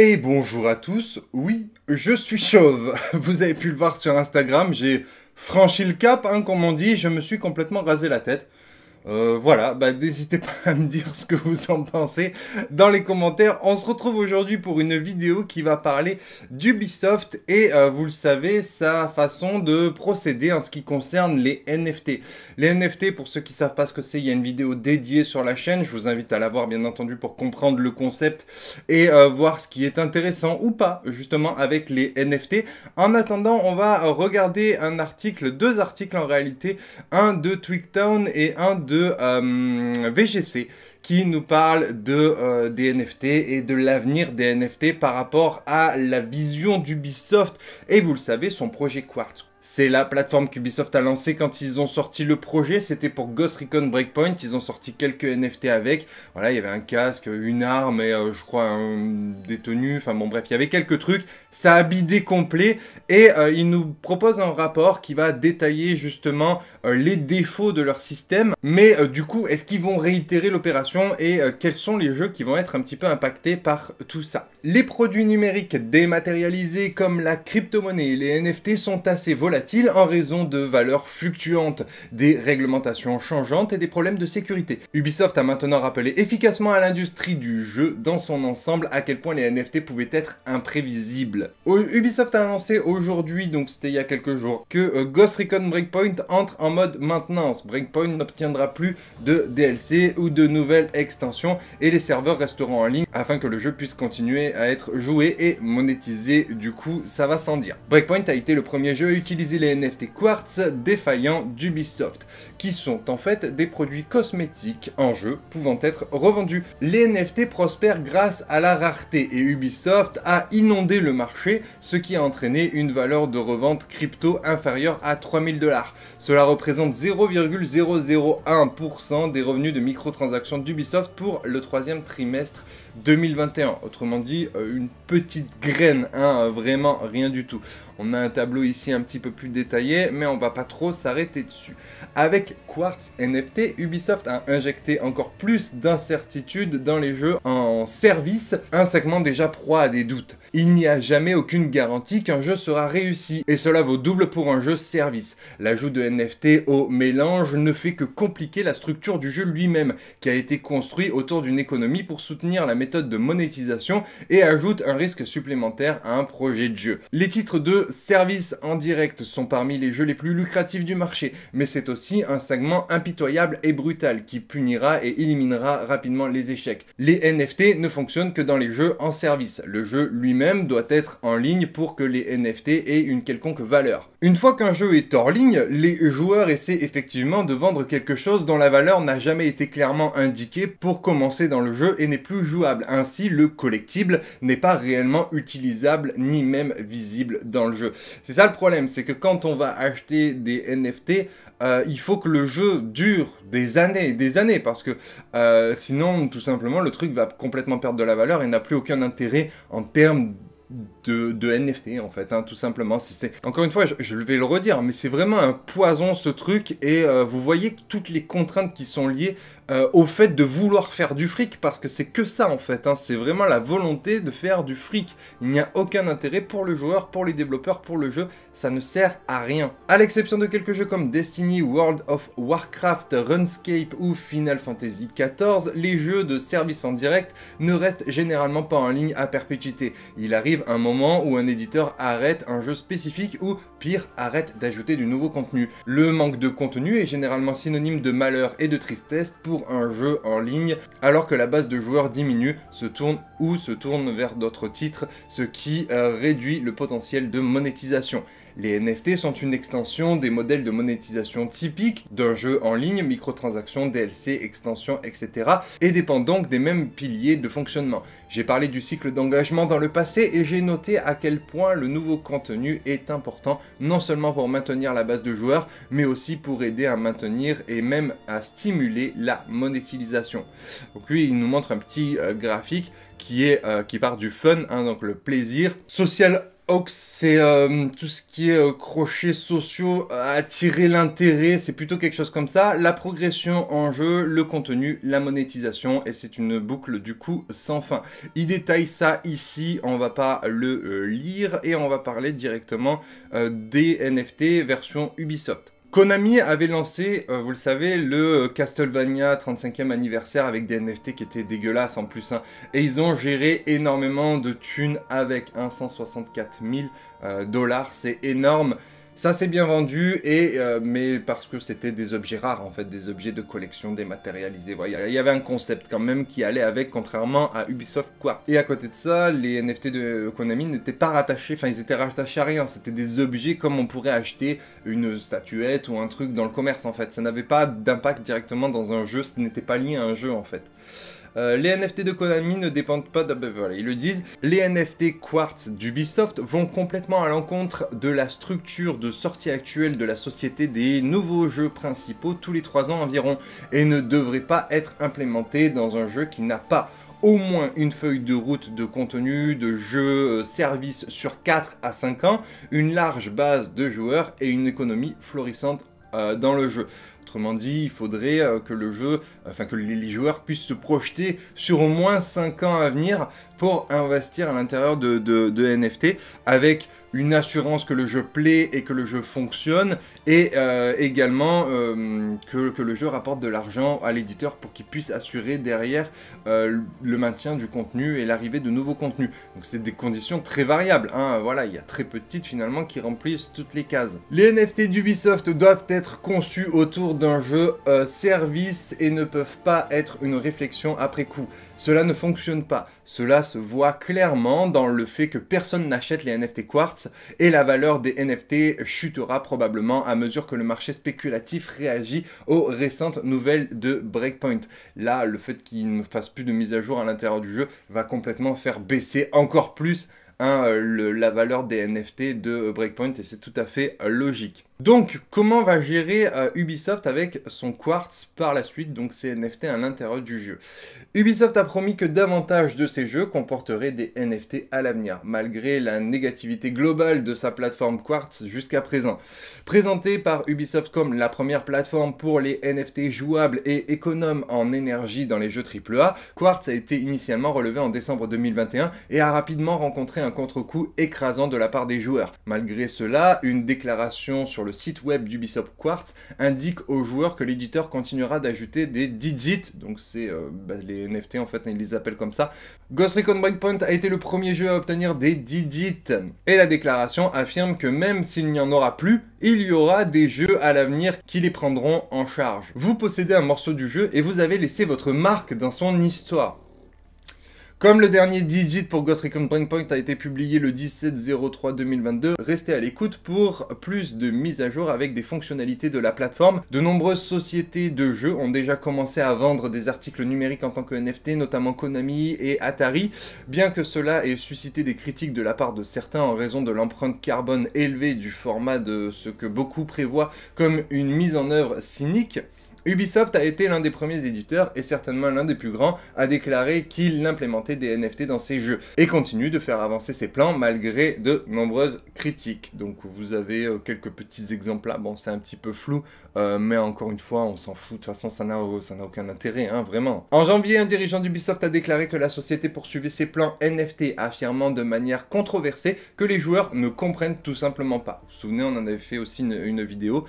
Et bonjour à tous, oui, je suis chauve. Vous avez pu le voir sur Instagram, j'ai franchi le cap, hein, comme on dit, je me suis complètement rasé la tête. Euh, voilà, bah, n'hésitez pas à me dire ce que vous en pensez dans les commentaires. On se retrouve aujourd'hui pour une vidéo qui va parler d'Ubisoft et euh, vous le savez, sa façon de procéder en ce qui concerne les NFT. Les NFT, pour ceux qui savent pas ce que c'est, il y a une vidéo dédiée sur la chaîne. Je vous invite à la voir bien entendu pour comprendre le concept et euh, voir ce qui est intéressant ou pas justement avec les NFT. En attendant, on va regarder un article, deux articles en réalité, un de Tweaktown et un de euh, VGC qui nous parle de, euh, des NFT et de l'avenir des NFT par rapport à la vision d'Ubisoft et vous le savez, son projet Quartz. C'est la plateforme qu'Ubisoft a lancée quand ils ont sorti le projet. C'était pour Ghost Recon Breakpoint. Ils ont sorti quelques NFT avec. Voilà, il y avait un casque, une arme et euh, je crois des tenues. Enfin bon, bref, il y avait quelques trucs. Ça a bidé complet. Et euh, ils nous proposent un rapport qui va détailler justement les défauts de leur système. Mais du coup, est-ce qu'ils vont réitérer l'opération et euh, quels sont les jeux qui vont être un petit peu impactés par tout ça. Les produits numériques dématérialisés comme la crypto-monnaie et les NFT sont assez volatiles en raison de valeurs fluctuantes, des réglementations changeantes et des problèmes de sécurité. Ubisoft a maintenant rappelé efficacement à l'industrie du jeu dans son ensemble à quel point les NFT pouvaient être imprévisibles. Ubisoft a annoncé aujourd'hui, donc c'était il y a quelques jours, que euh, Ghost Recon Breakpoint entre en mode maintenance. Breakpoint n'obtiendra plus de DLC ou de nouvelles extension et les serveurs resteront en ligne afin que le jeu puisse continuer à être joué et monétisé. Du coup, ça va sans dire. Breakpoint a été le premier jeu à utiliser les NFT Quartz défaillants d'Ubisoft, qui sont en fait des produits cosmétiques en jeu pouvant être revendus. Les NFT prospèrent grâce à la rareté et Ubisoft a inondé le marché, ce qui a entraîné une valeur de revente crypto inférieure à 3000 dollars. Cela représente 0,001% des revenus de microtransactions Ubisoft pour le troisième trimestre 2021. Autrement dit, euh, une petite graine, hein, euh, vraiment rien du tout. On a un tableau ici un petit peu plus détaillé, mais on va pas trop s'arrêter dessus. Avec Quartz NFT, Ubisoft a injecté encore plus d'incertitudes dans les jeux en service, un segment déjà proie à des doutes. Il n'y a jamais aucune garantie qu'un jeu sera réussi, et cela vaut double pour un jeu service. L'ajout de NFT au mélange ne fait que compliquer la structure du jeu lui-même, qui a été construit autour d'une économie pour soutenir la méthode de monétisation et ajoute un risque supplémentaire à un projet de jeu. Les titres de services en direct sont parmi les jeux les plus lucratifs du marché, mais c'est aussi un segment impitoyable et brutal qui punira et éliminera rapidement les échecs. Les NFT ne fonctionnent que dans les jeux en service. Le jeu lui-même doit être en ligne pour que les NFT aient une quelconque valeur. Une fois qu'un jeu est hors ligne, les joueurs essaient effectivement de vendre quelque chose dont la valeur n'a jamais été clairement indiquée pour commencer dans le jeu et n'est plus jouable. Ainsi, le collectible n'est pas réellement utilisable ni même visible dans le jeu. C'est ça le problème, c'est que quand on va acheter des NFT, euh, il faut que le jeu dure des années, et des années, parce que euh, sinon, tout simplement, le truc va complètement perdre de la valeur et n'a plus aucun intérêt en termes de, NFT en fait, hein, tout simplement. C'est, Encore une fois, je, vais le redire, mais c'est vraiment un poison ce truc et euh, vous voyez toutes les contraintes qui sont liées euh, au fait de vouloir faire du fric parce que c'est que ça en fait, hein. c'est vraiment la volonté de faire du fric. Il n'y a aucun intérêt pour le joueur, pour les développeurs, pour le jeu, ça ne sert à rien. À l'exception de quelques jeux comme Destiny, World of Warcraft, RuneScape ou Final Fantasy XIV, les jeux de service en direct ne restent généralement pas en ligne à perpétuité. Il arrive un moment où un éditeur arrête un jeu spécifique ou, pire, arrête d'ajouter du nouveau contenu. Le manque de contenu est généralement synonyme de malheur et de tristesse pour un jeu en ligne, alors que la base de joueurs diminue, se tourne ou se tourne vers d'autres titres, ce qui euh, réduit le potentiel de monétisation. Les NFT sont une extension des modèles de monétisation typiques d'un jeu en ligne, microtransactions, DLC, extensions, etc. et dépendent donc des mêmes piliers de fonctionnement. J'ai parlé du cycle d'engagement dans le passé et j'ai noté à quel point le nouveau contenu est important, non seulement pour maintenir la base de joueurs, mais aussi pour aider à maintenir et même à stimuler la monétisation. Donc lui, il nous montre un petit euh, graphique qui, est, euh, qui part du fun, hein, donc le plaisir social Ox, c'est euh, tout ce qui est euh, crochets sociaux, euh, attirer l'intérêt, c'est plutôt quelque chose comme ça. La progression en jeu, le contenu, la monétisation, et c'est une boucle du coup sans fin. Il détaille ça ici, on va pas le lire, et on va parler directement des NFT version Ubisoft. Konami avait lancé, euh, vous le savez, le Castlevania 35e anniversaire avec des NFT qui étaient dégueulasses en plus. Hein. et ils ont géré énormément de thunes avec 164 000 euh, dollars. C'est énorme. Ça s'est bien vendu, et, euh, mais parce que c'était des objets rares, en fait, des objets de collection dématérialisés. Il y avait un concept quand même qui allait avec, contrairement à Ubisoft Quartz. Et à côté de ça, les NFT de Konami n'étaient pas rattachés, enfin, ils étaient rattachés à rien. C'était des objets comme on pourrait acheter une statuette ou un truc dans le commerce, en fait. Ça n'avait pas d'impact directement dans un jeu, ce n'était pas lié à un jeu, en fait. Euh, les NFT de Konami ne dépendent pas de... ils le disent. Les NFT Quartz d'Ubisoft vont complètement à l'encontre de la structure de sortie actuelle de la société des nouveaux jeux principaux tous les 3 ans environ et ne devraient pas être implémentés dans un jeu qui n'a pas au moins une feuille de route de contenu, de jeux, euh, services sur 4 à 5 ans, une large base de joueurs et une économie florissante euh, dans le jeu. Autrement dit, il faudrait euh, que le jeu, enfin que les joueurs puissent se projeter sur au moins 5 ans à venir pour investir à l'intérieur de NFT avec une assurance que le jeu plaît et que le jeu fonctionne, et euh, également euh, que, le jeu rapporte de l'argent à l'éditeur pour qu'il puisse assurer derrière euh, le maintien du contenu et l'arrivée de nouveaux contenus. Donc c'est des conditions très variables, hein. voilà, il y a très peu de titres finalement qui remplissent toutes les cases. Les NFT d'Ubisoft doivent être conçus autour d'un jeu service et ne peuvent pas être une réflexion après coup. Cela ne fonctionne pas, cela se voit clairement dans le fait que personne n'achète les NFT Quartz et la valeur des NFT chutera probablement à mesure que le marché spéculatif réagit aux récentes nouvelles de Breakpoint. Là, le fait qu'il ne fasse plus de mise à jour à l'intérieur du jeu va complètement faire baisser encore plus hein, la valeur des NFT de Breakpoint et c'est tout à fait logique. Donc, comment va gérer euh, Ubisoft avec son Quartz par la suite, donc ses NFT à l'intérieur du jeu Ubisoft a promis que davantage de ses jeux comporteraient des NFT à l'avenir, malgré la négativité globale de sa plateforme Quartz jusqu'à présent. Présentée par Ubisoft comme la première plateforme pour les NFT jouables et économes en énergie dans les jeux AAA, Quartz a été initialement relevé en décembre 2021 et a rapidement rencontré un contre-coup écrasant de la part des joueurs. Malgré cela, une déclaration sur le le site web d'Ubisoft Quartz indique aux joueurs que l'éditeur continuera d'ajouter des digits, donc c'est euh, bah, les NFT en fait, hein, ils les appellent comme ça. Ghost Recon Breakpoint a été le premier jeu à obtenir des digits, et la déclaration affirme que même s'il n'y en aura plus, il y aura des jeux à l'avenir qui les prendront en charge. Vous possédez un morceau du jeu et vous avez laissé votre marque dans son histoire. Comme le dernier Digit pour Ghost Recon Point a été publié le 17-03-2022, restez à l'écoute pour plus de mises à jour avec des fonctionnalités de la plateforme. De nombreuses sociétés de jeux ont déjà commencé à vendre des articles numériques en tant que NFT, notamment Konami et Atari, bien que cela ait suscité des critiques de la part de certains en raison de l'empreinte carbone élevée du format de ce que beaucoup prévoient comme une mise en œuvre cynique. Ubisoft a été l'un des premiers éditeurs et certainement l'un des plus grands à déclarer qu'il implémentait des NFT dans ses jeux et continue de faire avancer ses plans malgré de nombreuses critiques. Donc vous avez euh, quelques petits exemples là, bon c'est un petit peu flou, euh, mais encore une fois on s'en fout, de toute façon euh, ça n'a aucun intérêt, hein, vraiment. En janvier, un dirigeant d'Ubisoft a déclaré que la société poursuivait ses plans NFT, affirmant de manière controversée que les joueurs ne comprennent tout simplement pas. Vous vous souvenez, on en avait fait aussi une, vidéo,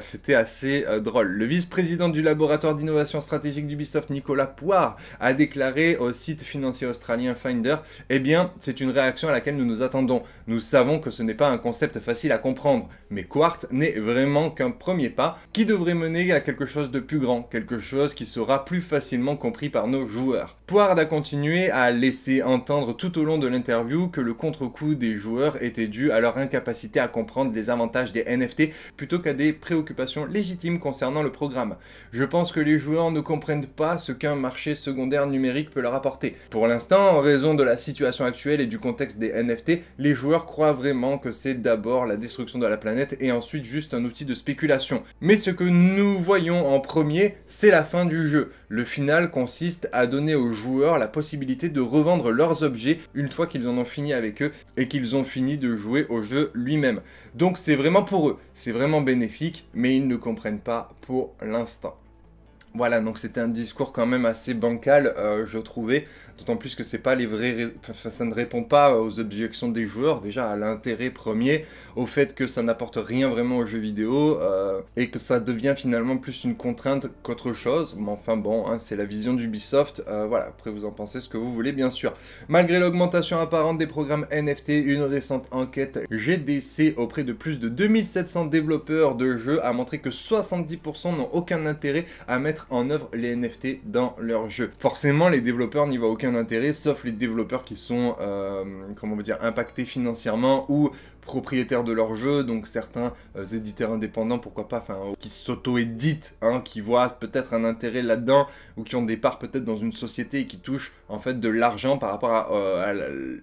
c'était assez drôle. Le vice-président du laboratoire d'innovation stratégique du Nicolas Poire, a déclaré au site financier australien Finder Eh bien, c'est une réaction à laquelle nous nous attendons. Nous savons que ce n'est pas un concept facile à comprendre, mais Quartz n'est vraiment qu'un premier pas qui devrait mener à quelque chose de plus grand, quelque chose qui sera plus facilement compris par nos joueurs. Poire a continué à laisser entendre tout au long de l'interview que le contre-coup des joueurs était dû à leur incapacité à comprendre les avantages des NFT plutôt qu'à des préoccupations légitimes concernant le programme. Je pense que les joueurs ne comprennent pas ce qu'un marché secondaire numérique peut leur apporter. Pour l'instant, en raison de la situation actuelle et du contexte des NFT, les joueurs croient vraiment que c'est d'abord la destruction de la planète et ensuite juste un outil de spéculation. Mais ce que nous voyons en premier, c'est la fin du jeu. Le final consiste à donner aux joueurs la possibilité de revendre leurs objets une fois qu'ils en ont fini avec eux et qu'ils ont fini de jouer au jeu lui-même. Donc c'est vraiment pour eux, c'est vraiment bénéfique, mais ils ne comprennent pas pour l'instant. Voilà, donc c'était un discours quand même assez bancal, euh, je trouvais, d'autant plus que c'est pas les vrais, ça ne répond pas aux objections des joueurs, déjà à l'intérêt premier, au fait que ça n'apporte rien vraiment aux jeux vidéo euh, et que ça devient finalement plus une contrainte qu'autre chose. Mais enfin bon, hein, c'est la vision d'Ubisoft. Euh, voilà, après vous en pensez ce que vous voulez, bien sûr. Malgré l'augmentation apparente des programmes NFT, une récente enquête GDC auprès de plus de 2700 développeurs de jeux a montré que 70% n'ont aucun intérêt à mettre en œuvre les NFT dans leurs jeux. Forcément, les développeurs n'y voient aucun intérêt, sauf les développeurs qui sont, euh, comment on va dire, impactés financièrement ou propriétaires de leur jeu, donc certains euh, éditeurs indépendants, pourquoi pas, enfin, qui s'auto-éditent, hein, qui voient peut-être un intérêt là-dedans, ou qui ont des parts peut-être dans une société et qui touchent en fait de l'argent par rapport à, euh,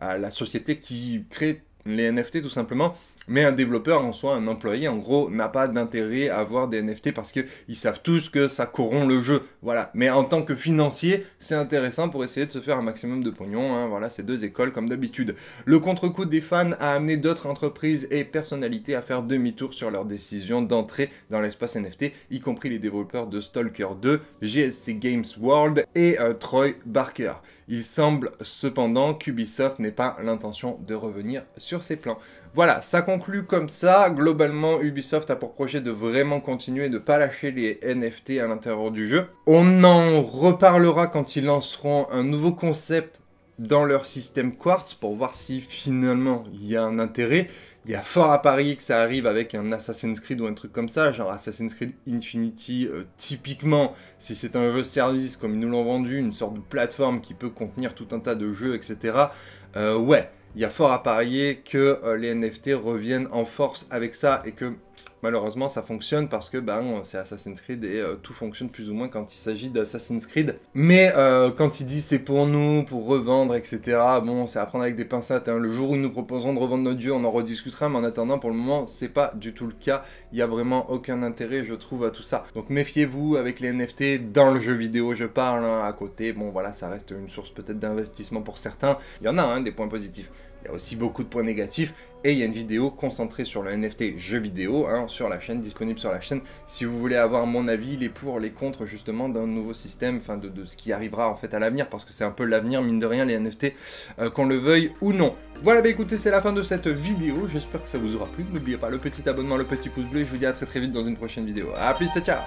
la, à la société qui crée les NFT tout simplement mais un développeur en soi, un employé, en gros, n'a pas d'intérêt à avoir des NFT parce qu'ils savent tous que ça corrompt le jeu. Voilà. Mais en tant que financier, c'est intéressant pour essayer de se faire un maximum de pognon. Hein. Voilà, ces deux écoles comme d'habitude. Le contre-coup des fans a amené d'autres entreprises et personnalités à faire demi-tour sur leur décision d'entrer dans l'espace NFT, y compris les développeurs de Stalker 2, GSC Games World et euh, Troy Barker. Il semble cependant qu'Ubisoft n'ait pas l'intention de revenir sur ses plans. Voilà, ça conclut comme ça. Globalement, Ubisoft a pour projet de vraiment continuer, de ne pas lâcher les NFT à l'intérieur du jeu. On en reparlera quand ils lanceront un nouveau concept dans leur système quartz pour voir si finalement il y a un intérêt. Il y a fort à parier que ça arrive avec un Assassin's Creed ou un truc comme ça, genre Assassin's Creed Infinity, euh, typiquement, si c'est un jeu service comme ils nous l'ont vendu, une sorte de plateforme qui peut contenir tout un tas de jeux, etc. Euh, ouais, il y a fort à parier que euh, les NFT reviennent en force avec ça et que Malheureusement, ça fonctionne parce que ben, c'est Assassin's Creed et euh, tout fonctionne plus ou moins quand il s'agit d'Assassin's Creed. Mais euh, quand il dit c'est pour nous, pour revendre, etc., bon, c'est à prendre avec des pincettes. Hein. Le jour où nous proposeront de revendre notre jeu, on en rediscutera. Mais en attendant, pour le moment, c'est pas du tout le cas. Il n'y a vraiment aucun intérêt, je trouve, à tout ça. Donc méfiez-vous avec les NFT dans le jeu vidéo, je parle, hein, à côté. Bon, voilà, ça reste une source peut-être d'investissement pour certains. Il y en a hein, des points positifs. Il y a aussi beaucoup de points négatifs et il y a une vidéo concentrée sur le NFT jeu vidéo hein, sur la chaîne, disponible sur la chaîne. Si vous voulez avoir mon avis, les pour, les contre justement d'un nouveau système, enfin de, ce qui arrivera en fait à l'avenir, parce que c'est un peu l'avenir, mine de rien, les NFT, euh, qu'on le veuille ou non. Voilà, bah écoutez, c'est la fin de cette vidéo. J'espère que ça vous aura plu. N'oubliez pas le petit abonnement, le petit pouce bleu. Et je vous dis à très très vite dans une prochaine vidéo. A plus, ciao